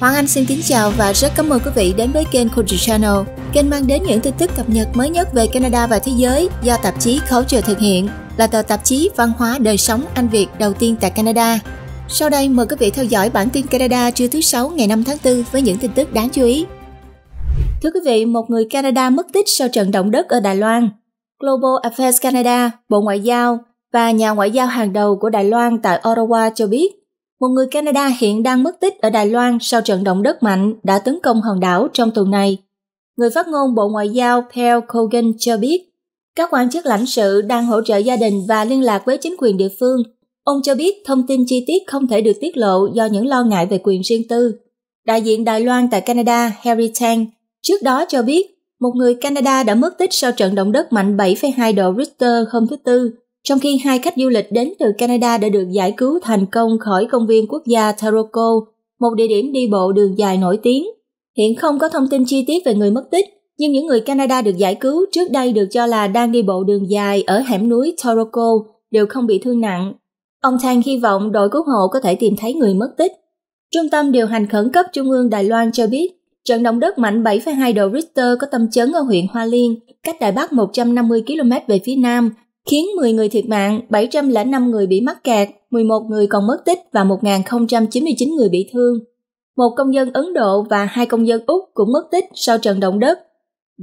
Hoàng Anh xin kính chào và rất cảm ơn quý vị đến với kênh Culture Channel, kênh mang đến những tin tức cập nhật mới nhất về Canada và thế giới do tạp chí Culture thực hiện, là tờ tạp chí văn hóa đời sống Anh Việt đầu tiên tại Canada. Sau đây mời quý vị theo dõi bản tin Canada trưa thứ Sáu ngày 5 tháng 4 với những tin tức đáng chú ý. Thưa quý vị, một người Canada mất tích sau trận động đất ở Đài Loan. Global Affairs Canada, Bộ Ngoại giao và nhà ngoại giao hàng đầu của Đài Loan tại Ottawa cho biết một người Canada hiện đang mất tích ở Đài Loan sau trận động đất mạnh đã tấn công hòn đảo trong tuần này. Người phát ngôn Bộ Ngoại giao Paul Kogan cho biết, các quan chức lãnh sự đang hỗ trợ gia đình và liên lạc với chính quyền địa phương. Ông cho biết thông tin chi tiết không thể được tiết lộ do những lo ngại về quyền riêng tư. Đại diện Đài Loan tại Canada Harry Tang trước đó cho biết một người Canada đã mất tích sau trận động đất mạnh 7,2 độ Richter hôm thứ Tư trong khi hai khách du lịch đến từ Canada đã được giải cứu thành công khỏi công viên quốc gia Taroko, một địa điểm đi bộ đường dài nổi tiếng. Hiện không có thông tin chi tiết về người mất tích, nhưng những người Canada được giải cứu trước đây được cho là đang đi bộ đường dài ở hẻm núi Taroko đều không bị thương nặng. Ông Thang hy vọng đội cứu hộ có thể tìm thấy người mất tích. Trung tâm điều hành khẩn cấp Trung ương Đài Loan cho biết, trận động đất mạnh 7,2 độ Richter có tâm chấn ở huyện Hoa Liên, cách Đài Bắc 150 km về phía nam, khiến 10 người thiệt mạng, 705 người bị mắc kẹt, 11 người còn mất tích và 1.099 người bị thương. Một công dân Ấn Độ và hai công dân Úc cũng mất tích sau trận động đất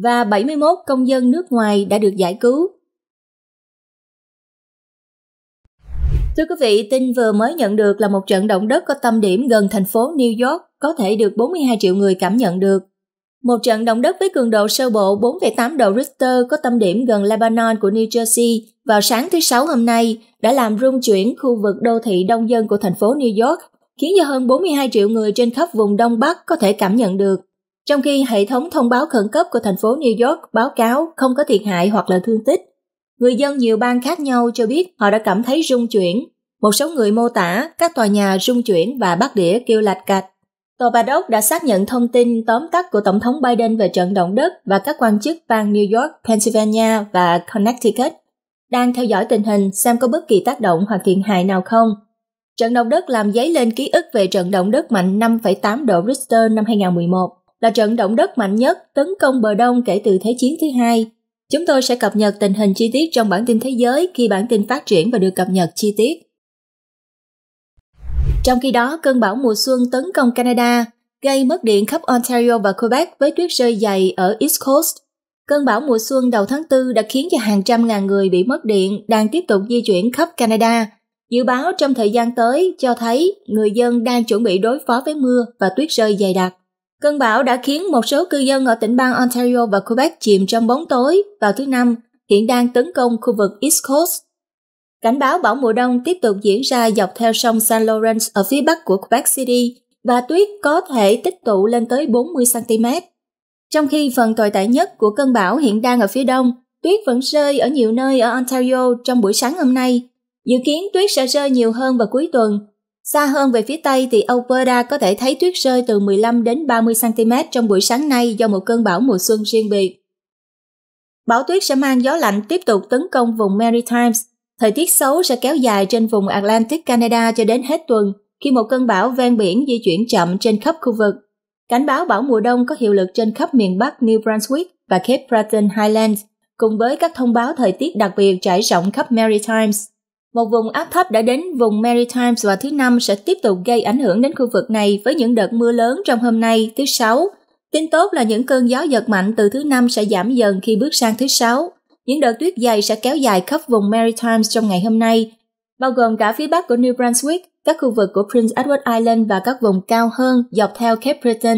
và 71 công dân nước ngoài đã được giải cứu. Thưa quý vị, tin vừa mới nhận được là một trận động đất có tâm điểm gần thành phố New York có thể được 42 triệu người cảm nhận được. Một trận động đất với cường độ sơ bộ 4,8 độ Richter có tâm điểm gần Lebanon của New Jersey vào sáng thứ Sáu hôm nay đã làm rung chuyển khu vực đô thị đông dân của thành phố New York, khiến cho hơn 42 triệu người trên khắp vùng Đông Bắc có thể cảm nhận được. Trong khi hệ thống thông báo khẩn cấp của thành phố New York báo cáo không có thiệt hại hoặc là thương tích, người dân nhiều bang khác nhau cho biết họ đã cảm thấy rung chuyển. Một số người mô tả các tòa nhà rung chuyển và bát đĩa kêu lạch cạch. Tòa Bạch Ốc đã xác nhận thông tin tóm tắt của Tổng thống Biden về trận động đất và các quan chức bang New York, Pennsylvania và Connecticut đang theo dõi tình hình xem có bất kỳ tác động hoặc thiệt hại nào không. Trận động đất làm dấy lên ký ức về trận động đất mạnh 5,8 độ Richter năm 2011, là trận động đất mạnh nhất tấn công bờ đông kể từ Thế chiến thứ hai. Chúng tôi sẽ cập nhật tình hình chi tiết trong bản tin thế giới khi bản tin phát triển và được cập nhật chi tiết. Trong khi đó, cơn bão mùa xuân tấn công Canada, gây mất điện khắp Ontario và Quebec với tuyết rơi dày ở East Coast. Cơn bão mùa xuân đầu tháng 4 đã khiến cho hàng trăm ngàn người bị mất điện đang tiếp tục di chuyển khắp Canada. Dự báo trong thời gian tới cho thấy người dân đang chuẩn bị đối phó với mưa và tuyết rơi dày đặc. Cơn bão đã khiến một số cư dân ở tỉnh bang Ontario và Quebec chìm trong bóng tối vào thứ Năm, hiện đang tấn công khu vực East Coast. Cảnh báo bão mùa đông tiếp tục diễn ra dọc theo sông San Lawrence ở phía bắc của Quebec City và tuyết có thể tích tụ lên tới 40cm. Trong khi phần tồi tệ nhất của cơn bão hiện đang ở phía đông, tuyết vẫn rơi ở nhiều nơi ở Ontario trong buổi sáng hôm nay. Dự kiến tuyết sẽ rơi nhiều hơn vào cuối tuần. Xa hơn về phía Tây thì Alberta có thể thấy tuyết rơi từ 15 đến 30 cm trong buổi sáng nay do một cơn bão mùa xuân riêng biệt. Bão tuyết sẽ mang gió lạnh tiếp tục tấn công vùng Maritimes, Thời tiết xấu sẽ kéo dài trên vùng Atlantic Canada cho đến hết tuần khi một cơn bão ven biển di chuyển chậm trên khắp khu vực. Cảnh báo bão mùa đông có hiệu lực trên khắp miền Bắc New Brunswick và Cape Breton Highlands, cùng với các thông báo thời tiết đặc biệt trải rộng khắp Maritimes. Một vùng áp thấp đã đến vùng Maritimes vào thứ Năm sẽ tiếp tục gây ảnh hưởng đến khu vực này với những đợt mưa lớn trong hôm nay, thứ Sáu. Tin tốt là những cơn gió giật mạnh từ thứ Năm sẽ giảm dần khi bước sang thứ Sáu những đợt tuyết dày sẽ kéo dài khắp vùng Maritimes trong ngày hôm nay, bao gồm cả phía bắc của New Brunswick, các khu vực của Prince Edward Island và các vùng cao hơn dọc theo Cape Breton.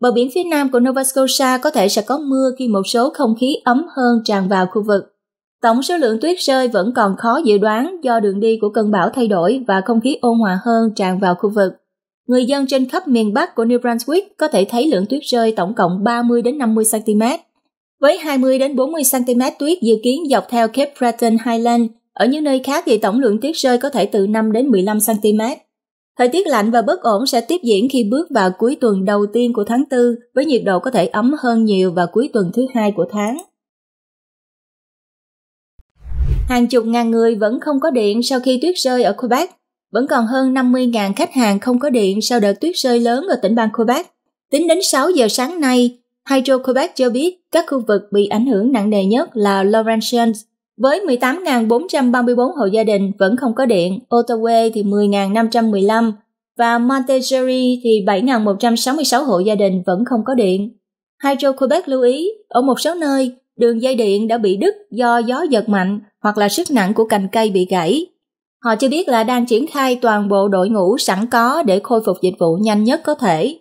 Bờ biển phía nam của Nova Scotia có thể sẽ có mưa khi một số không khí ấm hơn tràn vào khu vực. Tổng số lượng tuyết rơi vẫn còn khó dự đoán do đường đi của cơn bão thay đổi và không khí ôn hòa hơn tràn vào khu vực. Người dân trên khắp miền Bắc của New Brunswick có thể thấy lượng tuyết rơi tổng cộng 30 đến 50 cm với 20 đến 40 cm tuyết dự kiến dọc theo Cape Breton Highland, ở những nơi khác thì tổng lượng tuyết rơi có thể từ 5 đến 15 cm. Thời tiết lạnh và bất ổn sẽ tiếp diễn khi bước vào cuối tuần đầu tiên của tháng 4 với nhiệt độ có thể ấm hơn nhiều vào cuối tuần thứ hai của tháng. Hàng chục ngàn người vẫn không có điện sau khi tuyết rơi ở Quebec. Vẫn còn hơn 50.000 khách hàng không có điện sau đợt tuyết rơi lớn ở tỉnh bang Quebec. Tính đến 6 giờ sáng nay, Hydro-Quebec cho biết các khu vực bị ảnh hưởng nặng nề nhất là Laurentians, với 18.434 hộ gia đình vẫn không có điện, Ottawa thì 10.515 và Monterey thì 7.166 hộ gia đình vẫn không có điện. Hydro-Quebec lưu ý, ở một số nơi, đường dây điện đã bị đứt do gió giật mạnh hoặc là sức nặng của cành cây bị gãy. Họ cho biết là đang triển khai toàn bộ đội ngũ sẵn có để khôi phục dịch vụ nhanh nhất có thể.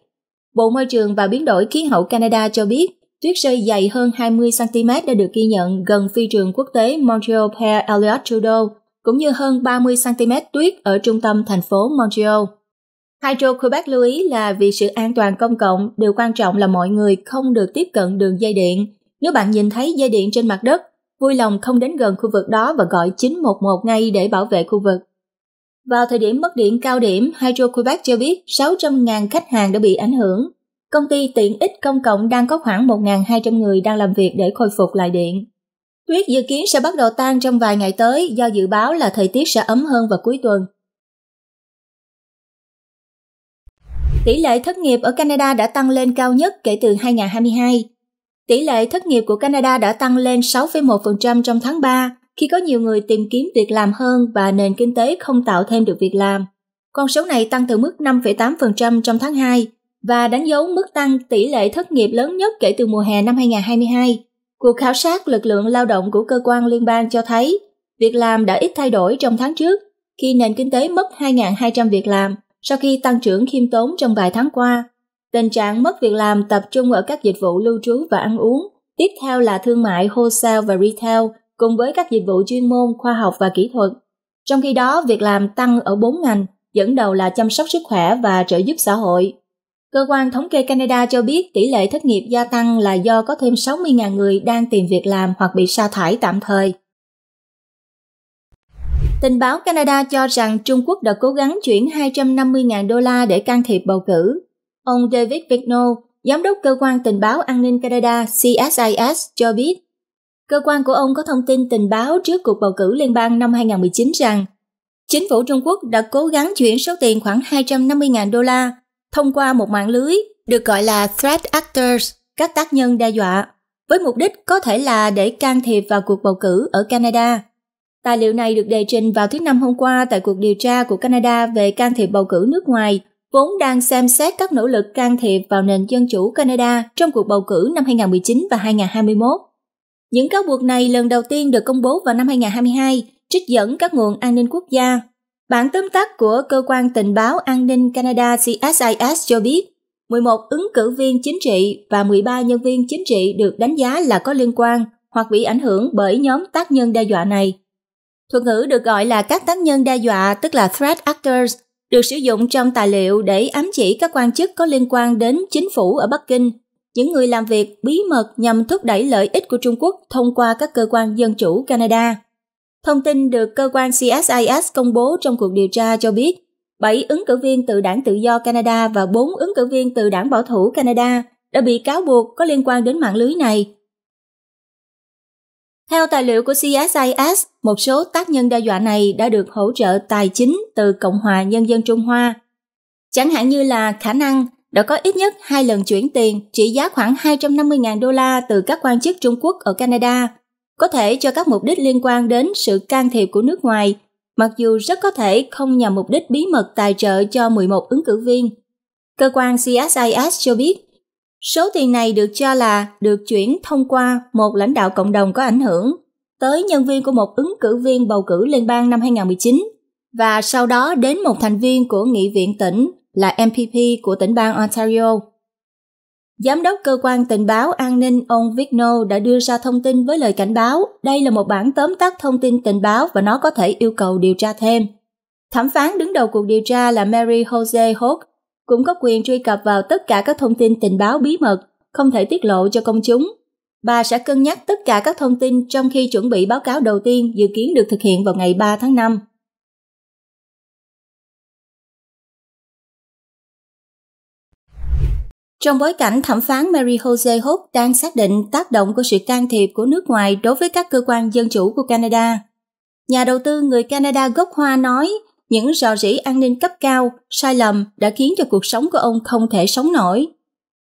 Bộ Môi trường và Biến đổi Khí hậu Canada cho biết tuyết rơi dày hơn 20cm đã được ghi nhận gần phi trường quốc tế Montreal Pierre Elliott Trudeau, cũng như hơn 30cm tuyết ở trung tâm thành phố Montreal. Hydro-Quebec lưu ý là vì sự an toàn công cộng, điều quan trọng là mọi người không được tiếp cận đường dây điện. Nếu bạn nhìn thấy dây điện trên mặt đất, vui lòng không đến gần khu vực đó và gọi 911 ngay để bảo vệ khu vực. Vào thời điểm mất điện cao điểm, Hydro Quebec cho biết 600.000 khách hàng đã bị ảnh hưởng. Công ty tiện ích công cộng đang có khoảng 1.200 người đang làm việc để khôi phục lại điện. Tuyết dự kiến sẽ bắt đầu tan trong vài ngày tới do dự báo là thời tiết sẽ ấm hơn vào cuối tuần. Tỷ lệ thất nghiệp ở Canada đã tăng lên cao nhất kể từ 2022. Tỷ lệ thất nghiệp của Canada đã tăng lên 6,1% trong tháng 3 khi có nhiều người tìm kiếm việc làm hơn và nền kinh tế không tạo thêm được việc làm. Con số này tăng từ mức 5,8% trong tháng 2 và đánh dấu mức tăng tỷ lệ thất nghiệp lớn nhất kể từ mùa hè năm 2022. Cuộc khảo sát lực lượng lao động của cơ quan liên bang cho thấy việc làm đã ít thay đổi trong tháng trước khi nền kinh tế mất 2.200 việc làm sau khi tăng trưởng khiêm tốn trong vài tháng qua. Tình trạng mất việc làm tập trung ở các dịch vụ lưu trú và ăn uống, tiếp theo là thương mại wholesale và retail, cùng với các dịch vụ chuyên môn, khoa học và kỹ thuật. Trong khi đó, việc làm tăng ở 4 ngành, dẫn đầu là chăm sóc sức khỏe và trợ giúp xã hội. Cơ quan thống kê Canada cho biết tỷ lệ thất nghiệp gia tăng là do có thêm 60.000 người đang tìm việc làm hoặc bị sa thải tạm thời. Tình báo Canada cho rằng Trung Quốc đã cố gắng chuyển 250.000 đô la để can thiệp bầu cử. Ông David Vigneault, giám đốc cơ quan tình báo an ninh Canada CSIS cho biết cơ quan của ông có thông tin tình báo trước cuộc bầu cử liên bang năm 2019 rằng chính phủ Trung Quốc đã cố gắng chuyển số tiền khoảng 250.000 đô la thông qua một mạng lưới được gọi là threat actors, các tác nhân đe dọa, với mục đích có thể là để can thiệp vào cuộc bầu cử ở Canada. Tài liệu này được đề trình vào thứ năm hôm qua tại cuộc điều tra của Canada về can thiệp bầu cử nước ngoài, vốn đang xem xét các nỗ lực can thiệp vào nền dân chủ Canada trong cuộc bầu cử năm 2019 và 2021. Những cáo buộc này lần đầu tiên được công bố vào năm 2022, trích dẫn các nguồn an ninh quốc gia. Bản tóm tắt của Cơ quan Tình báo An ninh Canada CSIS cho biết, 11 ứng cử viên chính trị và 13 nhân viên chính trị được đánh giá là có liên quan hoặc bị ảnh hưởng bởi nhóm tác nhân đe dọa này. Thuật ngữ được gọi là các tác nhân đe dọa, tức là threat actors, được sử dụng trong tài liệu để ám chỉ các quan chức có liên quan đến chính phủ ở Bắc Kinh những người làm việc bí mật nhằm thúc đẩy lợi ích của Trung Quốc thông qua các cơ quan dân chủ Canada. Thông tin được cơ quan CSIS công bố trong cuộc điều tra cho biết, 7 ứng cử viên từ đảng tự do Canada và 4 ứng cử viên từ đảng bảo thủ Canada đã bị cáo buộc có liên quan đến mạng lưới này. Theo tài liệu của CSIS, một số tác nhân đe dọa này đã được hỗ trợ tài chính từ Cộng hòa Nhân dân Trung Hoa. Chẳng hạn như là khả năng đã có ít nhất hai lần chuyển tiền trị giá khoảng 250.000 đô la từ các quan chức Trung Quốc ở Canada, có thể cho các mục đích liên quan đến sự can thiệp của nước ngoài, mặc dù rất có thể không nhằm mục đích bí mật tài trợ cho 11 ứng cử viên. Cơ quan CSIS cho biết, số tiền này được cho là được chuyển thông qua một lãnh đạo cộng đồng có ảnh hưởng tới nhân viên của một ứng cử viên bầu cử liên bang năm 2019 và sau đó đến một thành viên của nghị viện tỉnh là MPP của tỉnh bang Ontario. Giám đốc cơ quan tình báo an ninh ông Vigno đã đưa ra thông tin với lời cảnh báo, đây là một bản tóm tắt thông tin tình báo và nó có thể yêu cầu điều tra thêm. Thẩm phán đứng đầu cuộc điều tra là Mary Jose Hook, cũng có quyền truy cập vào tất cả các thông tin tình báo bí mật, không thể tiết lộ cho công chúng. Bà sẽ cân nhắc tất cả các thông tin trong khi chuẩn bị báo cáo đầu tiên dự kiến được thực hiện vào ngày 3 tháng 5. Trong bối cảnh thẩm phán Mary Jose Hope đang xác định tác động của sự can thiệp của nước ngoài đối với các cơ quan dân chủ của Canada, nhà đầu tư người Canada gốc Hoa nói những rò rỉ an ninh cấp cao, sai lầm đã khiến cho cuộc sống của ông không thể sống nổi.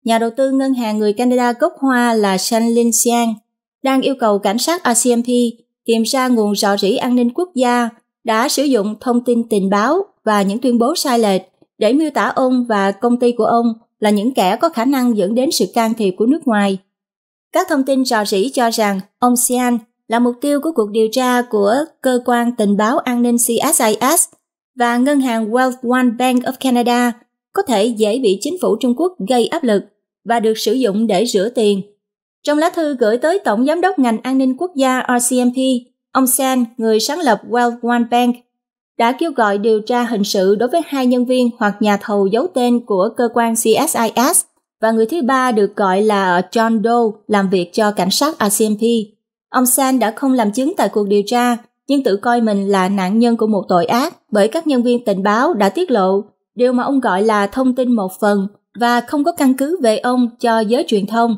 Nhà đầu tư ngân hàng người Canada gốc Hoa là Shan Lin Xiang đang yêu cầu cảnh sát RCMP tìm ra nguồn rò rỉ an ninh quốc gia đã sử dụng thông tin tình báo và những tuyên bố sai lệch để miêu tả ông và công ty của ông là những kẻ có khả năng dẫn đến sự can thiệp của nước ngoài. Các thông tin rò rỉ cho rằng ông Xian là mục tiêu của cuộc điều tra của cơ quan tình báo an ninh CSIS và ngân hàng Wealth One Bank of Canada có thể dễ bị chính phủ Trung Quốc gây áp lực và được sử dụng để rửa tiền. Trong lá thư gửi tới Tổng Giám đốc ngành an ninh quốc gia RCMP, ông Sen, người sáng lập Wealth One Bank, đã kêu gọi điều tra hình sự đối với hai nhân viên hoặc nhà thầu giấu tên của cơ quan CSIS và người thứ ba được gọi là John Doe làm việc cho cảnh sát RCMP. Ông San đã không làm chứng tại cuộc điều tra, nhưng tự coi mình là nạn nhân của một tội ác bởi các nhân viên tình báo đã tiết lộ điều mà ông gọi là thông tin một phần và không có căn cứ về ông cho giới truyền thông.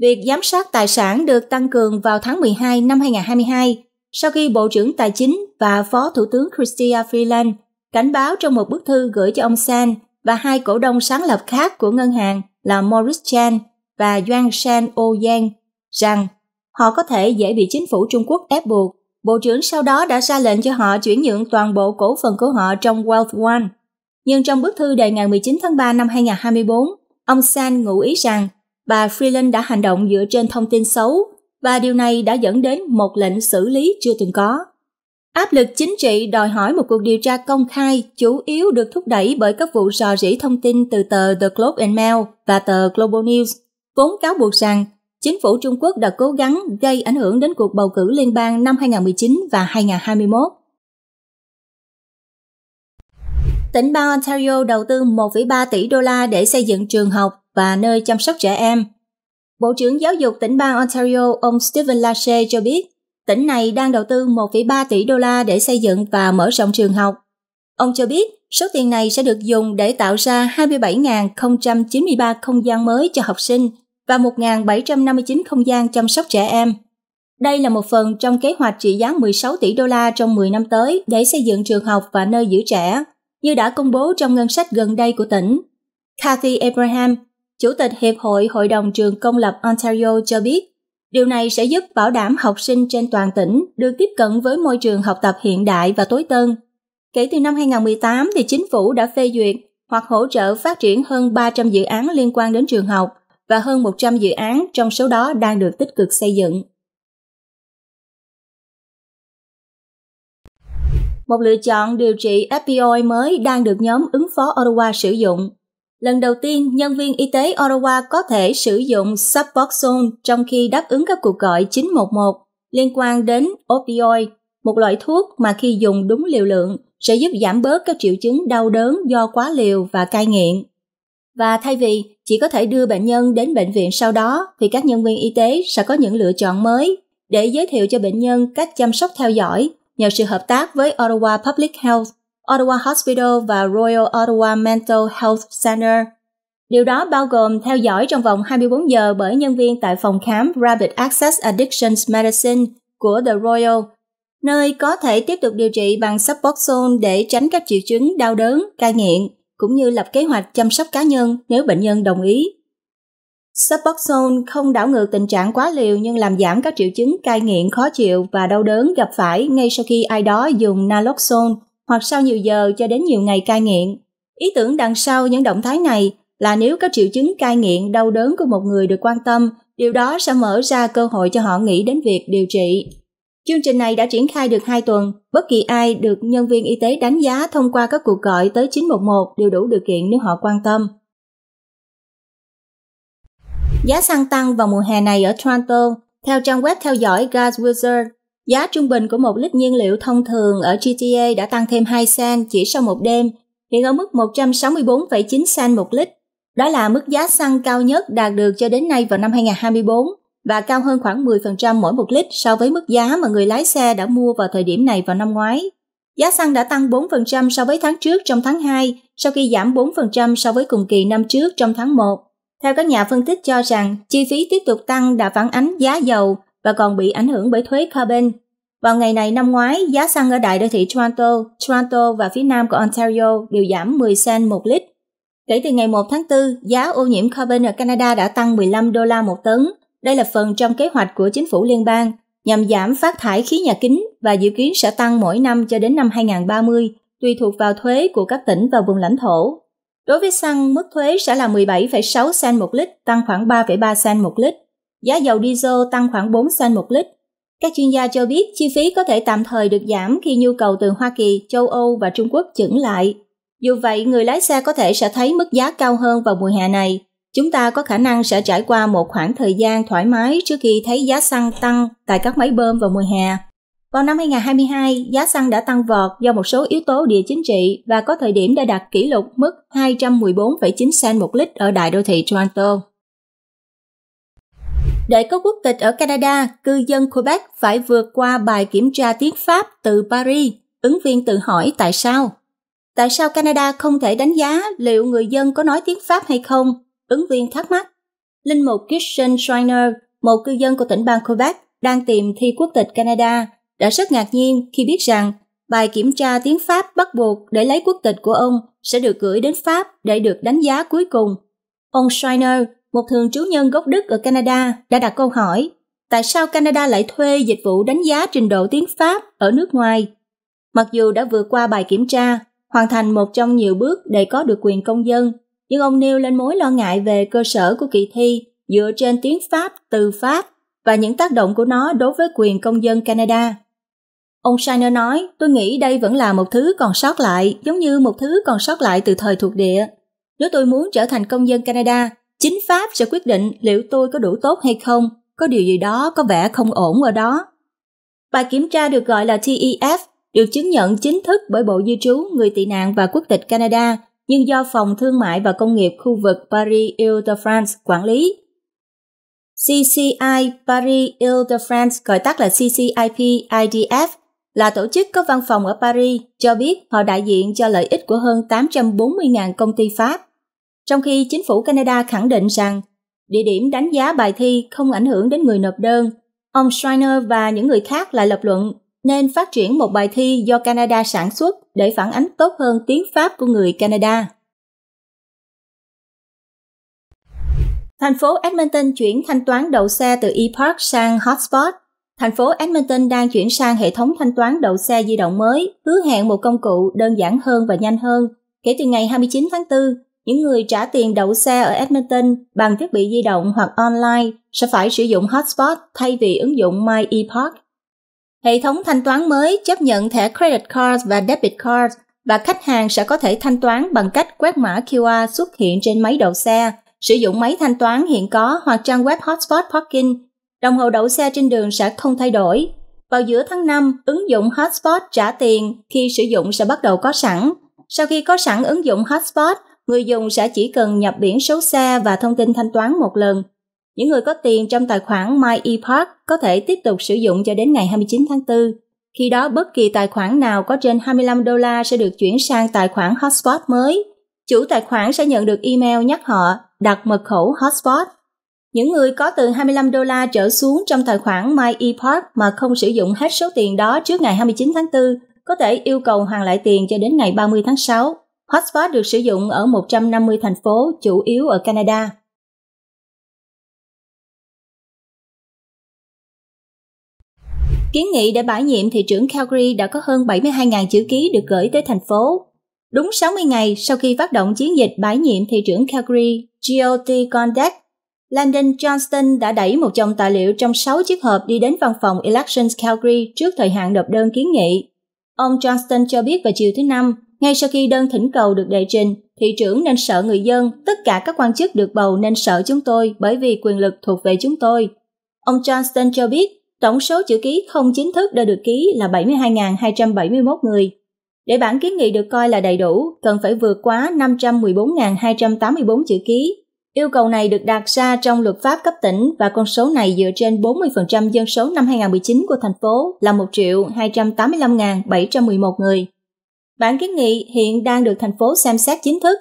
Việc giám sát tài sản được tăng cường vào tháng 12 năm 2022 sau khi Bộ trưởng Tài chính và Phó Thủ tướng Chrystia Freeland cảnh báo trong một bức thư gửi cho ông San và hai cổ đông sáng lập khác của ngân hàng là Morris Chan và Yuan Shan O Yang rằng họ có thể dễ bị chính phủ Trung Quốc ép buộc. Bộ trưởng sau đó đã ra lệnh cho họ chuyển nhượng toàn bộ cổ phần của họ trong Wealth One. Nhưng trong bức thư đề ngày 19 tháng 3 năm 2024, ông San ngụ ý rằng bà Freeland đã hành động dựa trên thông tin xấu và điều này đã dẫn đến một lệnh xử lý chưa từng có. Áp lực chính trị đòi hỏi một cuộc điều tra công khai chủ yếu được thúc đẩy bởi các vụ rò rỉ thông tin từ tờ The Globe and Mail và tờ Global News, vốn cáo buộc rằng chính phủ Trung Quốc đã cố gắng gây ảnh hưởng đến cuộc bầu cử liên bang năm 2019 và 2021. Tỉnh bang Ontario đầu tư 1,3 tỷ đô la để xây dựng trường học và nơi chăm sóc trẻ em Bộ trưởng Giáo dục tỉnh bang Ontario ông Stephen Lache cho biết, tỉnh này đang đầu tư 1,3 tỷ đô la để xây dựng và mở rộng trường học. Ông cho biết, số tiền này sẽ được dùng để tạo ra 27.093 không gian mới cho học sinh và 1.759 không gian chăm sóc trẻ em. Đây là một phần trong kế hoạch trị giá 16 tỷ đô la trong 10 năm tới để xây dựng trường học và nơi giữ trẻ, như đã công bố trong ngân sách gần đây của tỉnh. Kathy Abraham, Chủ tịch Hiệp hội Hội đồng trường công lập Ontario cho biết, điều này sẽ giúp bảo đảm học sinh trên toàn tỉnh được tiếp cận với môi trường học tập hiện đại và tối tân. Kể từ năm 2018 thì chính phủ đã phê duyệt hoặc hỗ trợ phát triển hơn 300 dự án liên quan đến trường học và hơn 100 dự án trong số đó đang được tích cực xây dựng. Một lựa chọn điều trị opioid mới đang được nhóm ứng phó Ottawa sử dụng Lần đầu tiên, nhân viên y tế Ottawa có thể sử dụng Suboxone trong khi đáp ứng các cuộc gọi 911 liên quan đến opioid, một loại thuốc mà khi dùng đúng liều lượng sẽ giúp giảm bớt các triệu chứng đau đớn do quá liều và cai nghiện. Và thay vì chỉ có thể đưa bệnh nhân đến bệnh viện sau đó thì các nhân viên y tế sẽ có những lựa chọn mới để giới thiệu cho bệnh nhân cách chăm sóc theo dõi nhờ sự hợp tác với Ottawa Public Health Ottawa Hospital và Royal Ottawa Mental Health Center. Điều đó bao gồm theo dõi trong vòng 24 giờ bởi nhân viên tại phòng khám Rapid Access Addictions Medicine của The Royal, nơi có thể tiếp tục điều trị bằng Suboxone để tránh các triệu chứng đau đớn, cai nghiện, cũng như lập kế hoạch chăm sóc cá nhân nếu bệnh nhân đồng ý. Suboxone không đảo ngược tình trạng quá liều nhưng làm giảm các triệu chứng cai nghiện khó chịu và đau đớn gặp phải ngay sau khi ai đó dùng naloxone hoặc sau nhiều giờ cho đến nhiều ngày cai nghiện. Ý tưởng đằng sau những động thái này là nếu có triệu chứng cai nghiện đau đớn của một người được quan tâm, điều đó sẽ mở ra cơ hội cho họ nghĩ đến việc điều trị. Chương trình này đã triển khai được 2 tuần, bất kỳ ai được nhân viên y tế đánh giá thông qua các cuộc gọi tới 911 đều đủ điều kiện nếu họ quan tâm. Giá xăng tăng vào mùa hè này ở Toronto, theo trang web theo dõi Gas Wizard, Giá trung bình của một lít nhiên liệu thông thường ở GTA đã tăng thêm 2 sen chỉ sau một đêm, hiện ở mức 164,9 sen một lít. Đó là mức giá xăng cao nhất đạt được cho đến nay vào năm 2024 và cao hơn khoảng 10% mỗi một lít so với mức giá mà người lái xe đã mua vào thời điểm này vào năm ngoái. Giá xăng đã tăng 4% so với tháng trước trong tháng 2, sau khi giảm 4% so với cùng kỳ năm trước trong tháng 1. Theo các nhà phân tích cho rằng, chi phí tiếp tục tăng đã phản ánh giá dầu và còn bị ảnh hưởng bởi thuế carbon. Vào ngày này năm ngoái, giá xăng ở đại đô thị Toronto, Toronto và phía nam của Ontario đều giảm 10 cent một lít. Kể từ ngày 1 tháng 4, giá ô nhiễm carbon ở Canada đã tăng 15 đô la một tấn. Đây là phần trong kế hoạch của chính phủ liên bang nhằm giảm phát thải khí nhà kính và dự kiến sẽ tăng mỗi năm cho đến năm 2030, tùy thuộc vào thuế của các tỉnh và vùng lãnh thổ. Đối với xăng, mức thuế sẽ là 17,6 cent một lít, tăng khoảng 3,3 cent một lít. Giá dầu diesel tăng khoảng 4 cent một lít. Các chuyên gia cho biết chi phí có thể tạm thời được giảm khi nhu cầu từ Hoa Kỳ, châu Âu và Trung Quốc chững lại. Dù vậy, người lái xe có thể sẽ thấy mức giá cao hơn vào mùa hè này. Chúng ta có khả năng sẽ trải qua một khoảng thời gian thoải mái trước khi thấy giá xăng tăng tại các máy bơm vào mùa hè. Vào năm 2022, giá xăng đã tăng vọt do một số yếu tố địa chính trị và có thời điểm đã đạt kỷ lục mức 214,9 cent một lít ở đại đô thị Toronto. Để có quốc tịch ở Canada, cư dân Quebec phải vượt qua bài kiểm tra tiếng Pháp từ Paris. Ứng viên tự hỏi tại sao? Tại sao Canada không thể đánh giá liệu người dân có nói tiếng Pháp hay không? Ứng viên thắc mắc. Linh mục Christian Schreiner, một cư dân của tỉnh bang Quebec, đang tìm thi quốc tịch Canada, đã rất ngạc nhiên khi biết rằng bài kiểm tra tiếng Pháp bắt buộc để lấy quốc tịch của ông sẽ được gửi đến Pháp để được đánh giá cuối cùng. Ông Schreiner một thường trú nhân gốc Đức ở Canada đã đặt câu hỏi tại sao Canada lại thuê dịch vụ đánh giá trình độ tiếng Pháp ở nước ngoài. Mặc dù đã vượt qua bài kiểm tra, hoàn thành một trong nhiều bước để có được quyền công dân, nhưng ông nêu lên mối lo ngại về cơ sở của kỳ thi dựa trên tiếng Pháp, từ Pháp và những tác động của nó đối với quyền công dân Canada. Ông Shiner nói, tôi nghĩ đây vẫn là một thứ còn sót lại, giống như một thứ còn sót lại từ thời thuộc địa. Nếu tôi muốn trở thành công dân Canada, Chính Pháp sẽ quyết định liệu tôi có đủ tốt hay không, có điều gì đó có vẻ không ổn ở đó. Bài kiểm tra được gọi là TEF, được chứng nhận chính thức bởi Bộ Di trú Người tị nạn và Quốc tịch Canada, nhưng do Phòng Thương mại và Công nghiệp khu vực Paris-Île-de-France quản lý. CCI Paris-Île-de-France gọi tắt là CCIP-IDF là tổ chức có văn phòng ở Paris cho biết họ đại diện cho lợi ích của hơn 840.000 công ty Pháp trong khi chính phủ Canada khẳng định rằng địa điểm đánh giá bài thi không ảnh hưởng đến người nộp đơn. Ông Schreiner và những người khác lại lập luận nên phát triển một bài thi do Canada sản xuất để phản ánh tốt hơn tiếng Pháp của người Canada. Thành phố Edmonton chuyển thanh toán đậu xe từ E-Park sang Hotspot. Thành phố Edmonton đang chuyển sang hệ thống thanh toán đậu xe di động mới, hứa hẹn một công cụ đơn giản hơn và nhanh hơn. Kể từ ngày 29 tháng 4, những người trả tiền đậu xe ở Edmonton bằng thiết bị di động hoặc online sẽ phải sử dụng hotspot thay vì ứng dụng My Hệ thống thanh toán mới chấp nhận thẻ credit card và debit card và khách hàng sẽ có thể thanh toán bằng cách quét mã QR xuất hiện trên máy đậu xe, sử dụng máy thanh toán hiện có hoặc trang web Hotspot Parking. Đồng hồ đậu xe trên đường sẽ không thay đổi. Vào giữa tháng 5, ứng dụng Hotspot trả tiền khi sử dụng sẽ bắt đầu có sẵn. Sau khi có sẵn ứng dụng Hotspot, người dùng sẽ chỉ cần nhập biển số xe và thông tin thanh toán một lần. Những người có tiền trong tài khoản MyEpark có thể tiếp tục sử dụng cho đến ngày 29 tháng 4. Khi đó bất kỳ tài khoản nào có trên 25 đô la sẽ được chuyển sang tài khoản hotspot mới. Chủ tài khoản sẽ nhận được email nhắc họ đặt mật khẩu hotspot. Những người có từ 25 đô la trở xuống trong tài khoản MyEpark mà không sử dụng hết số tiền đó trước ngày 29 tháng 4 có thể yêu cầu hoàn lại tiền cho đến ngày 30 tháng 6. Hotspot được sử dụng ở 150 thành phố, chủ yếu ở Canada. Kiến nghị để bãi nhiệm thị trưởng Calgary đã có hơn 72.000 chữ ký được gửi tới thành phố. Đúng 60 ngày sau khi phát động chiến dịch bãi nhiệm thị trưởng Calgary, GOT Contact, Landon Johnston đã đẩy một chồng tài liệu trong 6 chiếc hộp đi đến văn phòng Elections Calgary trước thời hạn nộp đơn kiến nghị. Ông Johnston cho biết vào chiều thứ Năm, ngay sau khi đơn thỉnh cầu được đệ trình, thị trưởng nên sợ người dân, tất cả các quan chức được bầu nên sợ chúng tôi bởi vì quyền lực thuộc về chúng tôi. Ông Johnston cho biết, tổng số chữ ký không chính thức đã được ký là 72.271 người. Để bản kiến nghị được coi là đầy đủ, cần phải vượt quá 514.284 chữ ký. Yêu cầu này được đặt ra trong luật pháp cấp tỉnh và con số này dựa trên 40% dân số năm 2019 của thành phố là 1.285.711 người. Bản kiến nghị hiện đang được thành phố xem xét chính thức.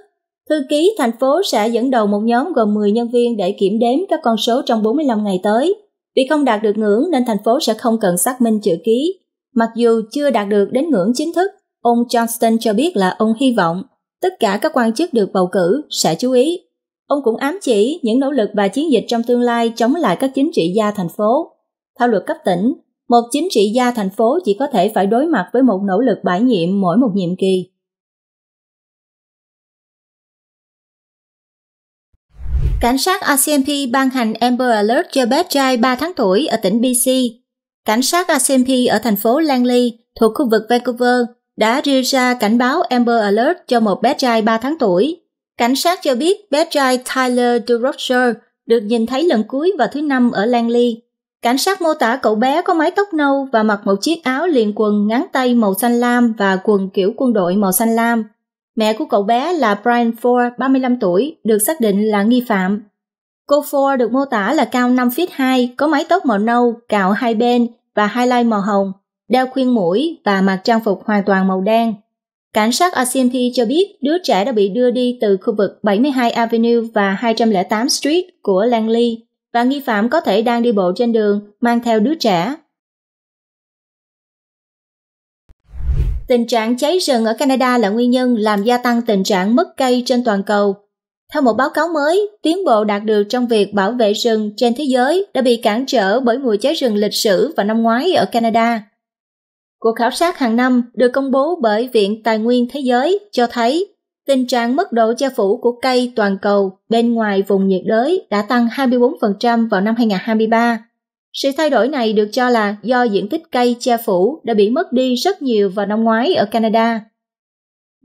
Thư ký thành phố sẽ dẫn đầu một nhóm gồm 10 nhân viên để kiểm đếm các con số trong 45 ngày tới. Vì không đạt được ngưỡng nên thành phố sẽ không cần xác minh chữ ký. Mặc dù chưa đạt được đến ngưỡng chính thức, ông Johnston cho biết là ông hy vọng tất cả các quan chức được bầu cử sẽ chú ý. Ông cũng ám chỉ những nỗ lực và chiến dịch trong tương lai chống lại các chính trị gia thành phố. Theo luật cấp tỉnh, một chính trị gia thành phố chỉ có thể phải đối mặt với một nỗ lực bãi nhiệm mỗi một nhiệm kỳ. Cảnh sát RCMP ban hành Amber Alert cho bé trai 3 tháng tuổi ở tỉnh BC. Cảnh sát RCMP ở thành phố Langley thuộc khu vực Vancouver đã đưa ra cảnh báo Amber Alert cho một bé trai 3 tháng tuổi. Cảnh sát cho biết bé trai Tyler DeRocher được nhìn thấy lần cuối vào thứ Năm ở Langley Cảnh sát mô tả cậu bé có mái tóc nâu và mặc một chiếc áo liền quần ngắn tay màu xanh lam và quần kiểu quân đội màu xanh lam. Mẹ của cậu bé là Brian Ford, 35 tuổi, được xác định là nghi phạm. Cô Ford được mô tả là cao 5 feet 2, có mái tóc màu nâu, cạo hai bên và highlight màu hồng, đeo khuyên mũi và mặc trang phục hoàn toàn màu đen. Cảnh sát RCMP cho biết đứa trẻ đã bị đưa đi từ khu vực 72 Avenue và 208 Street của Langley và nghi phạm có thể đang đi bộ trên đường mang theo đứa trẻ. Tình trạng cháy rừng ở Canada là nguyên nhân làm gia tăng tình trạng mất cây trên toàn cầu. Theo một báo cáo mới, tiến bộ đạt được trong việc bảo vệ rừng trên thế giới đã bị cản trở bởi mùa cháy rừng lịch sử vào năm ngoái ở Canada. Cuộc khảo sát hàng năm được công bố bởi Viện Tài nguyên Thế giới cho thấy tình trạng mất độ che phủ của cây toàn cầu bên ngoài vùng nhiệt đới đã tăng 24% vào năm 2023. Sự thay đổi này được cho là do diện tích cây che phủ đã bị mất đi rất nhiều vào năm ngoái ở Canada.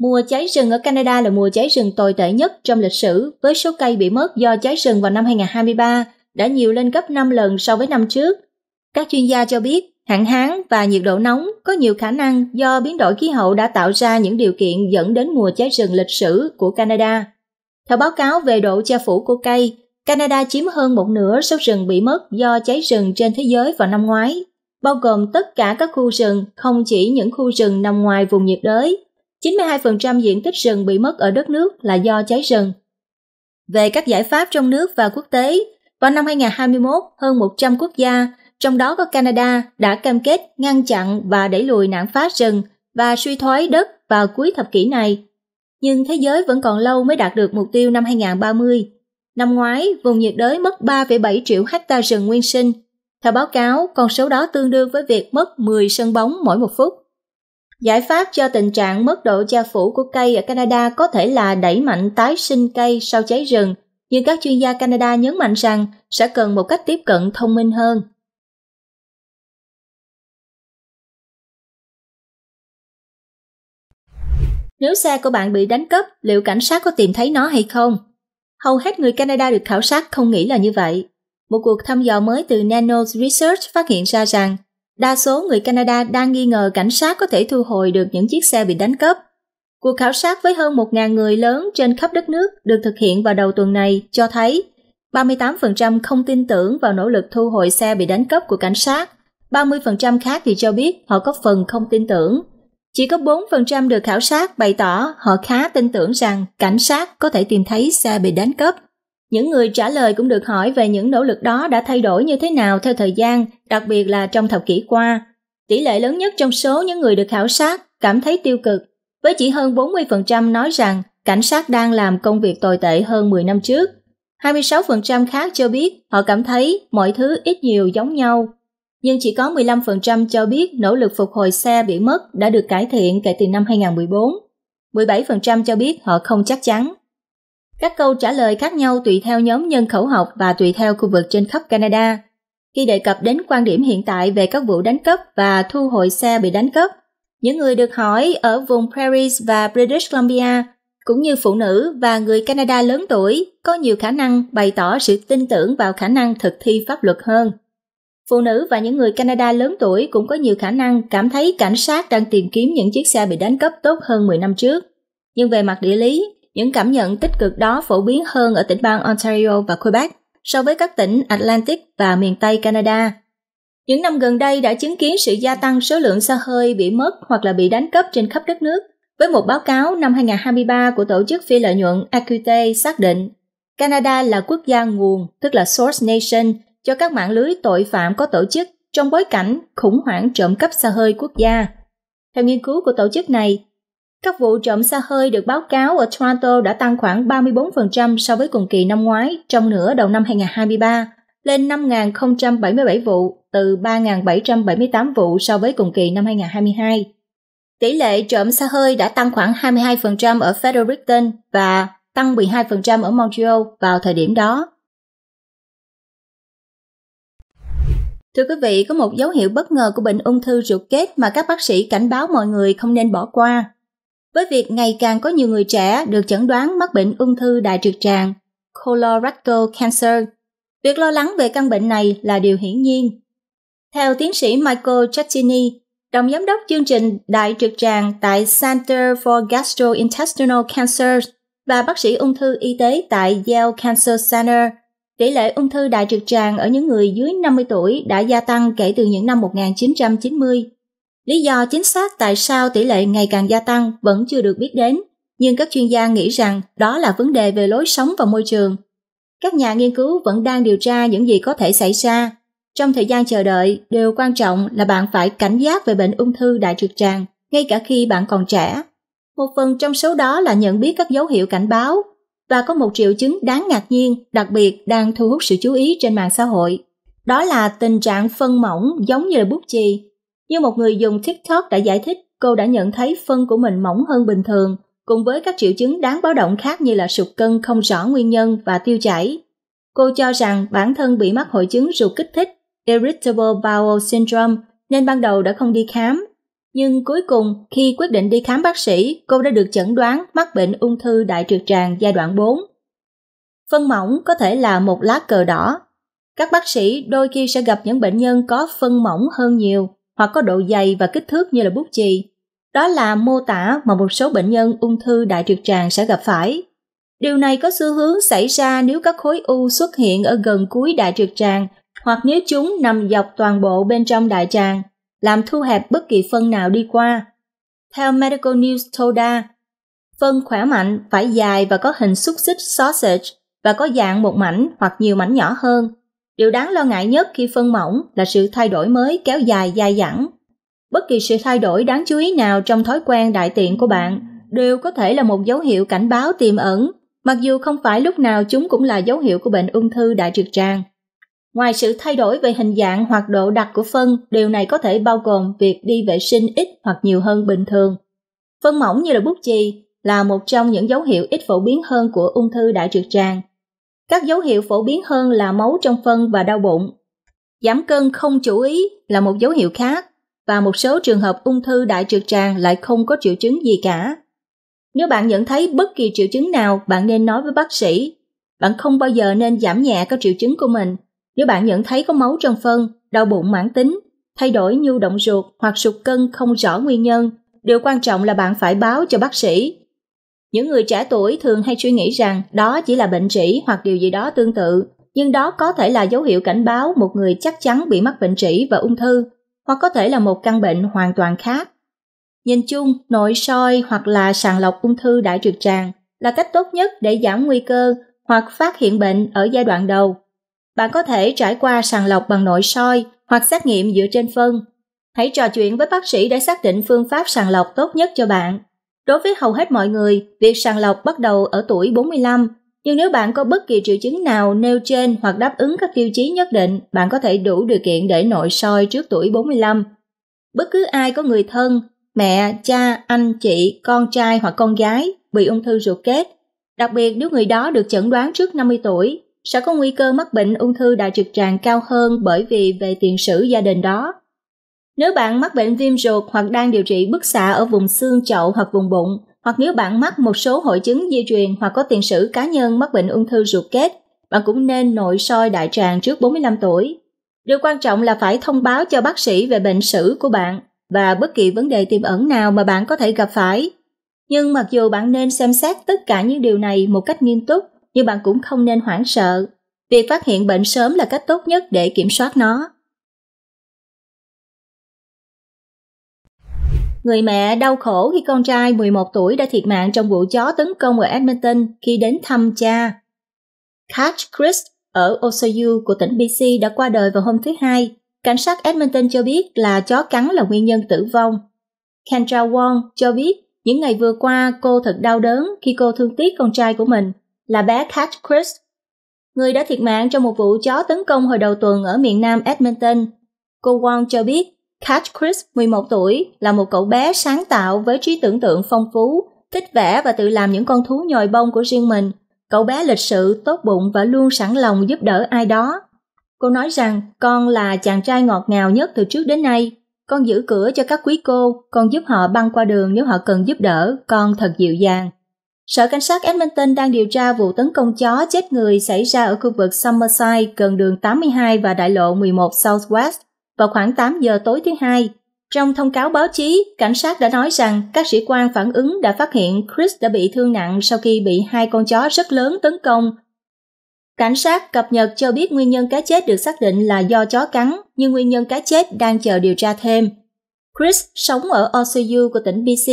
Mùa cháy rừng ở Canada là mùa cháy rừng tồi tệ nhất trong lịch sử, với số cây bị mất do cháy rừng vào năm 2023 đã nhiều lên gấp 5 lần so với năm trước. Các chuyên gia cho biết, Hạn hán và nhiệt độ nóng có nhiều khả năng do biến đổi khí hậu đã tạo ra những điều kiện dẫn đến mùa cháy rừng lịch sử của Canada. Theo báo cáo về độ che phủ của cây, Canada chiếm hơn một nửa số rừng bị mất do cháy rừng trên thế giới vào năm ngoái, bao gồm tất cả các khu rừng, không chỉ những khu rừng nằm ngoài vùng nhiệt đới. 92% diện tích rừng bị mất ở đất nước là do cháy rừng. Về các giải pháp trong nước và quốc tế, vào năm 2021, hơn 100 quốc gia trong đó có Canada đã cam kết ngăn chặn và đẩy lùi nạn phá rừng và suy thoái đất vào cuối thập kỷ này. Nhưng thế giới vẫn còn lâu mới đạt được mục tiêu năm 2030. Năm ngoái, vùng nhiệt đới mất 3,7 triệu hecta rừng nguyên sinh. Theo báo cáo, con số đó tương đương với việc mất 10 sân bóng mỗi một phút. Giải pháp cho tình trạng mất độ che phủ của cây ở Canada có thể là đẩy mạnh tái sinh cây sau cháy rừng, nhưng các chuyên gia Canada nhấn mạnh rằng sẽ cần một cách tiếp cận thông minh hơn. Nếu xe của bạn bị đánh cắp, liệu cảnh sát có tìm thấy nó hay không? Hầu hết người Canada được khảo sát không nghĩ là như vậy. Một cuộc thăm dò mới từ Nanos Research phát hiện ra rằng đa số người Canada đang nghi ngờ cảnh sát có thể thu hồi được những chiếc xe bị đánh cắp. Cuộc khảo sát với hơn 1.000 người lớn trên khắp đất nước được thực hiện vào đầu tuần này cho thấy 38% không tin tưởng vào nỗ lực thu hồi xe bị đánh cắp của cảnh sát, 30% khác thì cho biết họ có phần không tin tưởng chỉ có 4% được khảo sát bày tỏ họ khá tin tưởng rằng cảnh sát có thể tìm thấy xe bị đánh cắp. Những người trả lời cũng được hỏi về những nỗ lực đó đã thay đổi như thế nào theo thời gian, đặc biệt là trong thập kỷ qua. Tỷ lệ lớn nhất trong số những người được khảo sát cảm thấy tiêu cực, với chỉ hơn 40% nói rằng cảnh sát đang làm công việc tồi tệ hơn 10 năm trước. 26% khác cho biết họ cảm thấy mọi thứ ít nhiều giống nhau nhưng chỉ có 15% cho biết nỗ lực phục hồi xe bị mất đã được cải thiện kể từ năm 2014. 17% cho biết họ không chắc chắn. Các câu trả lời khác nhau tùy theo nhóm nhân khẩu học và tùy theo khu vực trên khắp Canada. Khi đề cập đến quan điểm hiện tại về các vụ đánh cắp và thu hồi xe bị đánh cắp, những người được hỏi ở vùng Paris và British Columbia cũng như phụ nữ và người Canada lớn tuổi có nhiều khả năng bày tỏ sự tin tưởng vào khả năng thực thi pháp luật hơn. Phụ nữ và những người Canada lớn tuổi cũng có nhiều khả năng cảm thấy cảnh sát đang tìm kiếm những chiếc xe bị đánh cắp tốt hơn 10 năm trước. Nhưng về mặt địa lý, những cảm nhận tích cực đó phổ biến hơn ở tỉnh bang Ontario và Quebec so với các tỉnh Atlantic và miền Tây Canada. Những năm gần đây đã chứng kiến sự gia tăng số lượng xe hơi bị mất hoặc là bị đánh cắp trên khắp đất nước. Với một báo cáo năm 2023 của tổ chức phi lợi nhuận Acute xác định, Canada là quốc gia nguồn, tức là source nation, cho các mạng lưới tội phạm có tổ chức trong bối cảnh khủng hoảng trộm cắp xa hơi quốc gia. Theo nghiên cứu của tổ chức này, các vụ trộm xa hơi được báo cáo ở Toronto đã tăng khoảng 34% so với cùng kỳ năm ngoái trong nửa đầu năm 2023, lên 5.077 vụ từ 3.778 vụ so với cùng kỳ năm 2022. Tỷ lệ trộm xa hơi đã tăng khoảng 22% ở Fredericton và tăng 12% ở Montreal vào thời điểm đó. Thưa quý vị, có một dấu hiệu bất ngờ của bệnh ung thư ruột kết mà các bác sĩ cảnh báo mọi người không nên bỏ qua. Với việc ngày càng có nhiều người trẻ được chẩn đoán mắc bệnh ung thư đại trực tràng, colorectal cancer, việc lo lắng về căn bệnh này là điều hiển nhiên. Theo tiến sĩ Michael Chattini, đồng giám đốc chương trình đại trực tràng tại Center for Gastrointestinal Cancer và bác sĩ ung thư y tế tại Yale Cancer Center Tỷ lệ ung thư đại trực tràng ở những người dưới 50 tuổi đã gia tăng kể từ những năm 1990. Lý do chính xác tại sao tỷ lệ ngày càng gia tăng vẫn chưa được biết đến, nhưng các chuyên gia nghĩ rằng đó là vấn đề về lối sống và môi trường. Các nhà nghiên cứu vẫn đang điều tra những gì có thể xảy ra. Trong thời gian chờ đợi, điều quan trọng là bạn phải cảnh giác về bệnh ung thư đại trực tràng, ngay cả khi bạn còn trẻ. Một phần trong số đó là nhận biết các dấu hiệu cảnh báo và có một triệu chứng đáng ngạc nhiên đặc biệt đang thu hút sự chú ý trên mạng xã hội. Đó là tình trạng phân mỏng giống như là bút chì. Như một người dùng TikTok đã giải thích, cô đã nhận thấy phân của mình mỏng hơn bình thường, cùng với các triệu chứng đáng báo động khác như là sụt cân không rõ nguyên nhân và tiêu chảy. Cô cho rằng bản thân bị mắc hội chứng ruột kích thích, Irritable Bowel Syndrome, nên ban đầu đã không đi khám nhưng cuối cùng, khi quyết định đi khám bác sĩ, cô đã được chẩn đoán mắc bệnh ung thư đại trực tràng giai đoạn 4. Phân mỏng có thể là một lá cờ đỏ. Các bác sĩ đôi khi sẽ gặp những bệnh nhân có phân mỏng hơn nhiều hoặc có độ dày và kích thước như là bút chì. Đó là mô tả mà một số bệnh nhân ung thư đại trực tràng sẽ gặp phải. Điều này có xu hướng xảy ra nếu các khối u xuất hiện ở gần cuối đại trực tràng hoặc nếu chúng nằm dọc toàn bộ bên trong đại tràng làm thu hẹp bất kỳ phân nào đi qua. Theo Medical News Toda, phân khỏe mạnh phải dài và có hình xúc xích sausage và có dạng một mảnh hoặc nhiều mảnh nhỏ hơn. Điều đáng lo ngại nhất khi phân mỏng là sự thay đổi mới kéo dài dai dẳng. Bất kỳ sự thay đổi đáng chú ý nào trong thói quen đại tiện của bạn đều có thể là một dấu hiệu cảnh báo tiềm ẩn, mặc dù không phải lúc nào chúng cũng là dấu hiệu của bệnh ung thư đại trực tràng. Ngoài sự thay đổi về hình dạng hoặc độ đặc của phân, điều này có thể bao gồm việc đi vệ sinh ít hoặc nhiều hơn bình thường. Phân mỏng như là bút chì là một trong những dấu hiệu ít phổ biến hơn của ung thư đại trực tràng. Các dấu hiệu phổ biến hơn là máu trong phân và đau bụng. Giảm cân không chủ ý là một dấu hiệu khác và một số trường hợp ung thư đại trực tràng lại không có triệu chứng gì cả. Nếu bạn nhận thấy bất kỳ triệu chứng nào, bạn nên nói với bác sĩ. Bạn không bao giờ nên giảm nhẹ các triệu chứng của mình nếu bạn nhận thấy có máu trong phân, đau bụng mãn tính, thay đổi nhu động ruột hoặc sụt cân không rõ nguyên nhân, điều quan trọng là bạn phải báo cho bác sĩ. Những người trẻ tuổi thường hay suy nghĩ rằng đó chỉ là bệnh trĩ hoặc điều gì đó tương tự, nhưng đó có thể là dấu hiệu cảnh báo một người chắc chắn bị mắc bệnh trĩ và ung thư, hoặc có thể là một căn bệnh hoàn toàn khác. Nhìn chung, nội soi hoặc là sàng lọc ung thư đại trực tràng là cách tốt nhất để giảm nguy cơ hoặc phát hiện bệnh ở giai đoạn đầu bạn có thể trải qua sàng lọc bằng nội soi hoặc xét nghiệm dựa trên phân. Hãy trò chuyện với bác sĩ để xác định phương pháp sàng lọc tốt nhất cho bạn. Đối với hầu hết mọi người, việc sàng lọc bắt đầu ở tuổi 45, nhưng nếu bạn có bất kỳ triệu chứng nào nêu trên hoặc đáp ứng các tiêu chí nhất định, bạn có thể đủ điều kiện để nội soi trước tuổi 45. Bất cứ ai có người thân, mẹ, cha, anh, chị, con trai hoặc con gái bị ung thư ruột kết, đặc biệt nếu người đó được chẩn đoán trước 50 tuổi, sẽ có nguy cơ mắc bệnh ung thư đại trực tràng cao hơn bởi vì về tiền sử gia đình đó. Nếu bạn mắc bệnh viêm ruột hoặc đang điều trị bức xạ ở vùng xương chậu hoặc vùng bụng, hoặc nếu bạn mắc một số hội chứng di truyền hoặc có tiền sử cá nhân mắc bệnh ung thư ruột kết, bạn cũng nên nội soi đại tràng trước 45 tuổi. Điều quan trọng là phải thông báo cho bác sĩ về bệnh sử của bạn và bất kỳ vấn đề tiềm ẩn nào mà bạn có thể gặp phải. Nhưng mặc dù bạn nên xem xét tất cả những điều này một cách nghiêm túc, nhưng bạn cũng không nên hoảng sợ. Việc phát hiện bệnh sớm là cách tốt nhất để kiểm soát nó. Người mẹ đau khổ khi con trai 11 tuổi đã thiệt mạng trong vụ chó tấn công ở Edmonton khi đến thăm cha. Kat Chris ở Osayu của tỉnh BC đã qua đời vào hôm thứ Hai. Cảnh sát Edmonton cho biết là chó cắn là nguyên nhân tử vong. Kendra Wong cho biết những ngày vừa qua cô thật đau đớn khi cô thương tiếc con trai của mình là bé Kat Chris, người đã thiệt mạng trong một vụ chó tấn công hồi đầu tuần ở miền nam Edmonton. Cô Wong cho biết, Kat Chris, 11 tuổi, là một cậu bé sáng tạo với trí tưởng tượng phong phú, thích vẽ và tự làm những con thú nhồi bông của riêng mình. Cậu bé lịch sự, tốt bụng và luôn sẵn lòng giúp đỡ ai đó. Cô nói rằng con là chàng trai ngọt ngào nhất từ trước đến nay. Con giữ cửa cho các quý cô, con giúp họ băng qua đường nếu họ cần giúp đỡ, con thật dịu dàng. Sở Cảnh sát Edmonton đang điều tra vụ tấn công chó chết người xảy ra ở khu vực Summerside gần đường 82 và đại lộ 11 Southwest vào khoảng 8 giờ tối thứ Hai. Trong thông cáo báo chí, cảnh sát đã nói rằng các sĩ quan phản ứng đã phát hiện Chris đã bị thương nặng sau khi bị hai con chó rất lớn tấn công. Cảnh sát cập nhật cho biết nguyên nhân cái chết được xác định là do chó cắn, nhưng nguyên nhân cái chết đang chờ điều tra thêm. Chris sống ở Osu của tỉnh BC,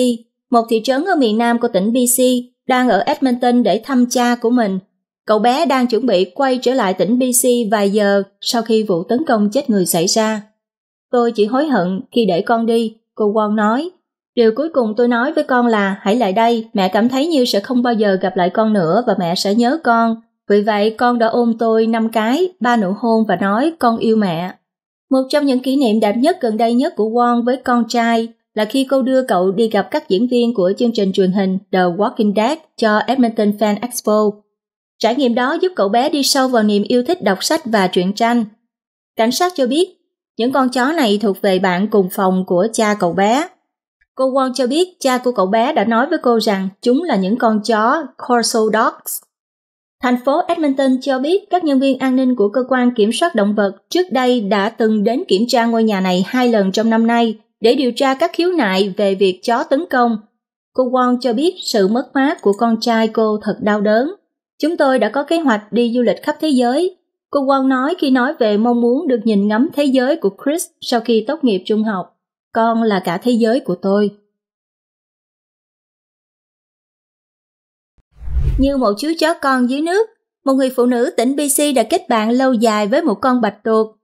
một thị trấn ở miền nam của tỉnh BC đang ở Edmonton để thăm cha của mình. Cậu bé đang chuẩn bị quay trở lại tỉnh BC vài giờ sau khi vụ tấn công chết người xảy ra. Tôi chỉ hối hận khi để con đi, cô Won nói. Điều cuối cùng tôi nói với con là hãy lại đây, mẹ cảm thấy như sẽ không bao giờ gặp lại con nữa và mẹ sẽ nhớ con. Vì vậy con đã ôm tôi năm cái, ba nụ hôn và nói con yêu mẹ. Một trong những kỷ niệm đẹp nhất gần đây nhất của Won với con trai là khi cô đưa cậu đi gặp các diễn viên của chương trình truyền hình The Walking Dead cho Edmonton Fan Expo. Trải nghiệm đó giúp cậu bé đi sâu vào niềm yêu thích đọc sách và truyện tranh. Cảnh sát cho biết, những con chó này thuộc về bạn cùng phòng của cha cậu bé. Cô Won cho biết cha của cậu bé đã nói với cô rằng chúng là những con chó Corso Dogs. Thành phố Edmonton cho biết các nhân viên an ninh của cơ quan kiểm soát động vật trước đây đã từng đến kiểm tra ngôi nhà này hai lần trong năm nay để điều tra các khiếu nại về việc chó tấn công. Cô Won cho biết sự mất mát của con trai cô thật đau đớn. Chúng tôi đã có kế hoạch đi du lịch khắp thế giới. Cô Won nói khi nói về mong muốn được nhìn ngắm thế giới của Chris sau khi tốt nghiệp trung học. Con là cả thế giới của tôi. Như một chú chó con dưới nước, một người phụ nữ tỉnh BC đã kết bạn lâu dài với một con bạch tuộc.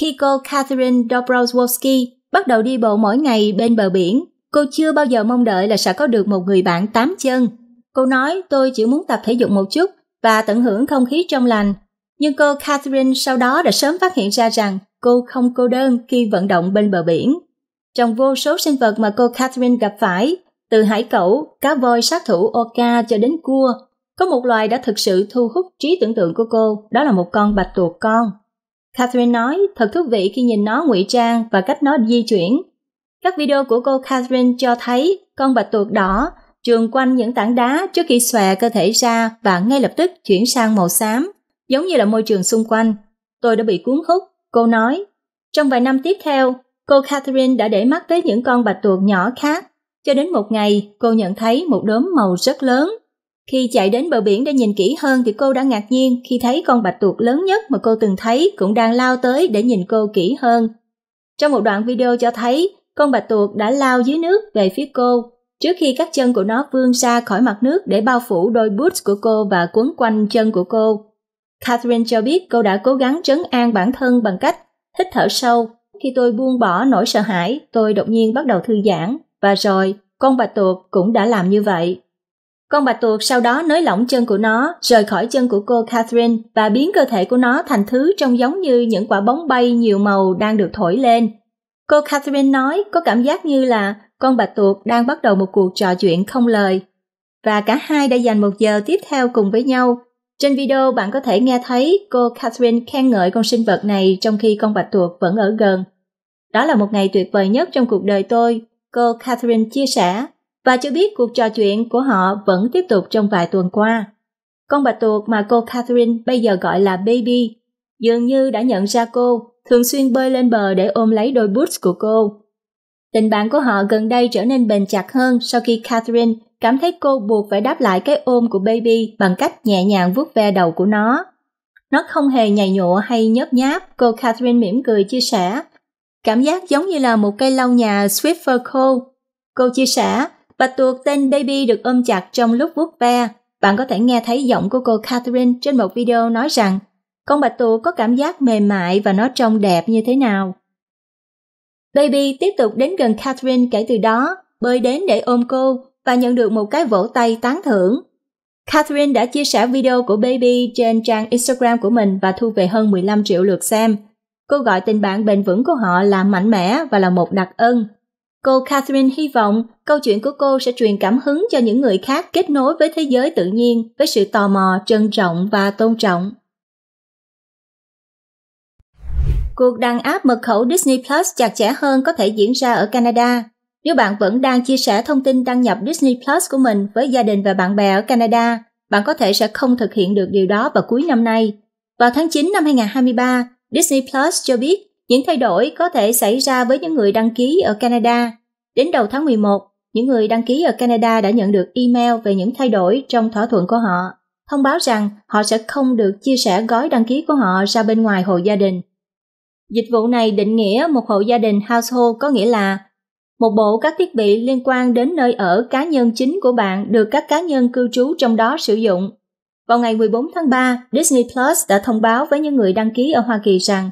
Khi cô Catherine Dobrowski. Bắt đầu đi bộ mỗi ngày bên bờ biển, cô chưa bao giờ mong đợi là sẽ có được một người bạn tám chân. Cô nói tôi chỉ muốn tập thể dục một chút và tận hưởng không khí trong lành. Nhưng cô Catherine sau đó đã sớm phát hiện ra rằng cô không cô đơn khi vận động bên bờ biển. Trong vô số sinh vật mà cô Catherine gặp phải, từ hải cẩu, cá voi sát thủ oka cho đến cua, có một loài đã thực sự thu hút trí tưởng tượng của cô, đó là một con bạch tuộc con. Catherine nói thật thú vị khi nhìn nó ngụy trang và cách nó di chuyển. Các video của cô Catherine cho thấy con bạch tuộc đỏ trườn quanh những tảng đá trước khi xòe cơ thể ra và ngay lập tức chuyển sang màu xám, giống như là môi trường xung quanh. Tôi đã bị cuốn hút, cô nói. Trong vài năm tiếp theo, cô Catherine đã để mắt tới những con bạch tuộc nhỏ khác, cho đến một ngày cô nhận thấy một đốm màu rất lớn khi chạy đến bờ biển để nhìn kỹ hơn thì cô đã ngạc nhiên khi thấy con bạch tuộc lớn nhất mà cô từng thấy cũng đang lao tới để nhìn cô kỹ hơn. Trong một đoạn video cho thấy, con bạch tuộc đã lao dưới nước về phía cô, trước khi các chân của nó vươn xa khỏi mặt nước để bao phủ đôi boots của cô và quấn quanh chân của cô. Catherine cho biết cô đã cố gắng trấn an bản thân bằng cách hít thở sâu. Khi tôi buông bỏ nỗi sợ hãi, tôi đột nhiên bắt đầu thư giãn, và rồi con bạch tuộc cũng đã làm như vậy. Con bạch tuộc sau đó nới lỏng chân của nó, rời khỏi chân của cô Catherine và biến cơ thể của nó thành thứ trông giống như những quả bóng bay nhiều màu đang được thổi lên. Cô Catherine nói có cảm giác như là con bạch tuộc đang bắt đầu một cuộc trò chuyện không lời. Và cả hai đã dành một giờ tiếp theo cùng với nhau. Trên video bạn có thể nghe thấy cô Catherine khen ngợi con sinh vật này trong khi con bạch tuộc vẫn ở gần. Đó là một ngày tuyệt vời nhất trong cuộc đời tôi, cô Catherine chia sẻ và cho biết cuộc trò chuyện của họ vẫn tiếp tục trong vài tuần qua. Con bạch tuộc mà cô Catherine bây giờ gọi là Baby, dường như đã nhận ra cô, thường xuyên bơi lên bờ để ôm lấy đôi boots của cô. Tình bạn của họ gần đây trở nên bền chặt hơn sau khi Catherine cảm thấy cô buộc phải đáp lại cái ôm của Baby bằng cách nhẹ nhàng vuốt ve đầu của nó. Nó không hề nhảy nhụa hay nhớp nháp, cô Catherine mỉm cười chia sẻ. Cảm giác giống như là một cây lau nhà Swiffer Cole. Cô chia sẻ, Bà tuột tên Baby được ôm chặt trong lúc vuốt ve. Bạn có thể nghe thấy giọng của cô Catherine trên một video nói rằng con bạch tuộc có cảm giác mềm mại và nó trông đẹp như thế nào. Baby tiếp tục đến gần Catherine kể từ đó, bơi đến để ôm cô và nhận được một cái vỗ tay tán thưởng. Catherine đã chia sẻ video của Baby trên trang Instagram của mình và thu về hơn 15 triệu lượt xem. Cô gọi tình bạn bền vững của họ là mạnh mẽ và là một đặc ân. Cô Catherine hy vọng câu chuyện của cô sẽ truyền cảm hứng cho những người khác kết nối với thế giới tự nhiên với sự tò mò, trân trọng và tôn trọng. Cuộc đàn áp mật khẩu Disney Plus chặt chẽ hơn có thể diễn ra ở Canada. Nếu bạn vẫn đang chia sẻ thông tin đăng nhập Disney Plus của mình với gia đình và bạn bè ở Canada, bạn có thể sẽ không thực hiện được điều đó vào cuối năm nay. Vào tháng 9 năm 2023, Disney Plus cho biết những thay đổi có thể xảy ra với những người đăng ký ở Canada. Đến đầu tháng 11, những người đăng ký ở Canada đã nhận được email về những thay đổi trong thỏa thuận của họ, thông báo rằng họ sẽ không được chia sẻ gói đăng ký của họ ra bên ngoài hộ gia đình. Dịch vụ này định nghĩa một hộ gia đình household có nghĩa là một bộ các thiết bị liên quan đến nơi ở cá nhân chính của bạn được các cá nhân cư trú trong đó sử dụng. Vào ngày 14 tháng 3, Disney Plus đã thông báo với những người đăng ký ở Hoa Kỳ rằng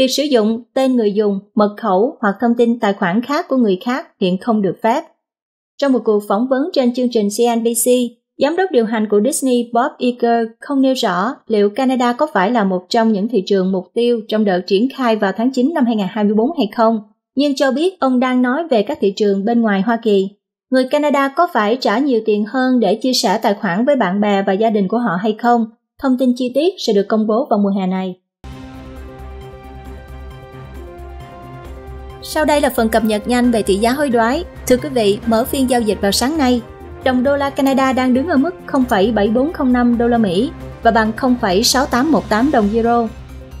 Việc sử dụng tên người dùng, mật khẩu hoặc thông tin tài khoản khác của người khác hiện không được phép. Trong một cuộc phỏng vấn trên chương trình CNBC, giám đốc điều hành của Disney Bob Iger không nêu rõ liệu Canada có phải là một trong những thị trường mục tiêu trong đợt triển khai vào tháng 9 năm 2024 hay không, nhưng cho biết ông đang nói về các thị trường bên ngoài Hoa Kỳ. Người Canada có phải trả nhiều tiền hơn để chia sẻ tài khoản với bạn bè và gia đình của họ hay không? Thông tin chi tiết sẽ được công bố vào mùa hè này. Sau đây là phần cập nhật nhanh về tỷ giá hối đoái. Thưa quý vị, mở phiên giao dịch vào sáng nay, đồng đô la Canada đang đứng ở mức 0,7405 đô la Mỹ và bằng 0,6818 đồng euro.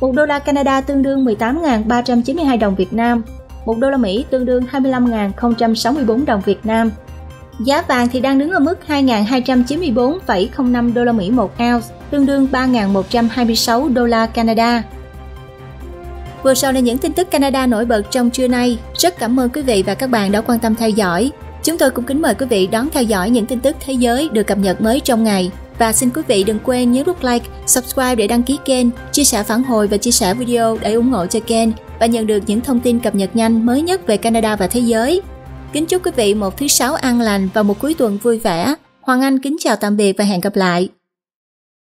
1 đô la Canada tương đương 18.392 đồng Việt Nam, 1 đô la Mỹ tương đương 25.064 đồng Việt Nam. Giá vàng thì đang đứng ở mức 2.294,05 đô la Mỹ một ounce, tương đương 3.126 đô la Canada. Vừa sau là những tin tức Canada nổi bật trong trưa nay. Rất cảm ơn quý vị và các bạn đã quan tâm theo dõi. Chúng tôi cũng kính mời quý vị đón theo dõi những tin tức thế giới được cập nhật mới trong ngày. Và xin quý vị đừng quên nhấn nút like, subscribe để đăng ký kênh, chia sẻ phản hồi và chia sẻ video để ủng hộ cho kênh và nhận được những thông tin cập nhật nhanh mới nhất về Canada và thế giới. Kính chúc quý vị một thứ sáu an lành và một cuối tuần vui vẻ. Hoàng Anh kính chào tạm biệt và hẹn gặp lại.